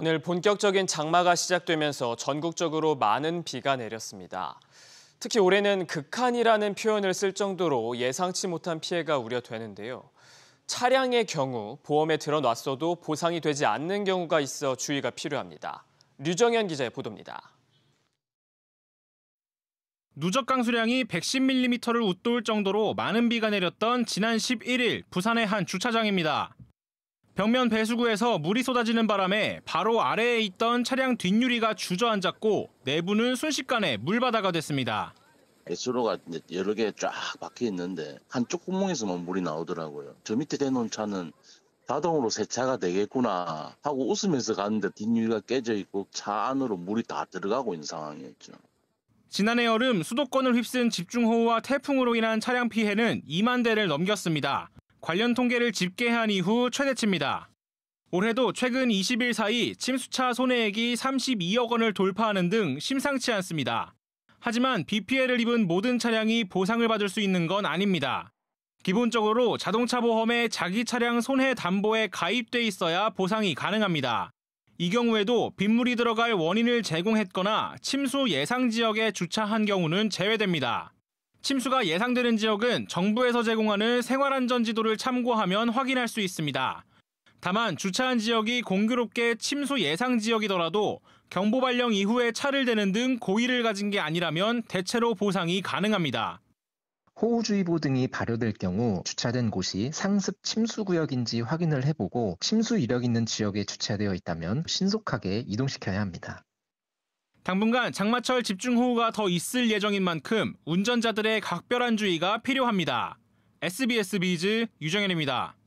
오늘 본격적인 장마가 시작되면서 전국적으로 많은 비가 내렸습니다. 특히 올해는 극한이라는 표현을 쓸 정도로 예상치 못한 피해가 우려되는데요. 차량의 경우 보험에 들어놨어도 보상이 되지 않는 경우가 있어 주의가 필요합니다. 류정현 기자의 보도입니다. 누적 강수량이 110mm를 웃돌 정도로 많은 비가 내렸던 지난 11일 부산의 한 주차장입니다. 벽면 배수구에서 물이 쏟아지는 바람에 바로 아래에 있던 차량 뒷유리가 주저앉았고 내부는 순식간에 물바다가 됐습니다. 배수로가 여러 개 쫙 박혀 있는데 한쪽 구멍에서만 물이 나오더라고요. 저 밑에 대놓은 차는 자동으로 세차가 되겠구나 하고 웃으면서 갔는데 뒷유리가 깨져 있고 차 안으로 물이 다 들어가고 있는 상황이었죠. 지난해 여름 수도권을 휩쓴 집중호우와 태풍으로 인한 차량 피해는 2만 대를 넘겼습니다. 관련 통계를 집계한 이후 최대치입니다. 올해도 최근 20일 사이 침수차 손해액이 32억 원을 돌파하는 등 심상치 않습니다. 하지만 b p 해를 입은 모든 차량이 보상을 받을 수 있는 건 아닙니다. 기본적으로 자동차 보험에 자기 차량 손해 담보에 가입돼 있어야 보상이 가능합니다. 이 경우에도 빗물이 들어갈 원인을 제공했거나 침수 예상 지역에 주차한 경우는 제외됩니다. 침수가 예상되는 지역은 정부에서 제공하는 생활안전 지도를 참고하면 확인할 수 있습니다. 다만 주차한 지역이 공교롭게 침수 예상 지역이더라도 경보 발령 이후에 차를 대는 등 고의를 가진 게 아니라면 대체로 보상이 가능합니다. 호우주의보 등이 발효될 경우 주차된 곳이 상습 침수 구역인지 확인을 해보고 침수 이력 있는 지역에 주차되어 있다면 신속하게 이동시켜야 합니다. 당분간 장마철 집중호우가 더 있을 예정인 만큼 운전자들의 각별한 주의가 필요합니다. SBS 비즈 유정현입니다.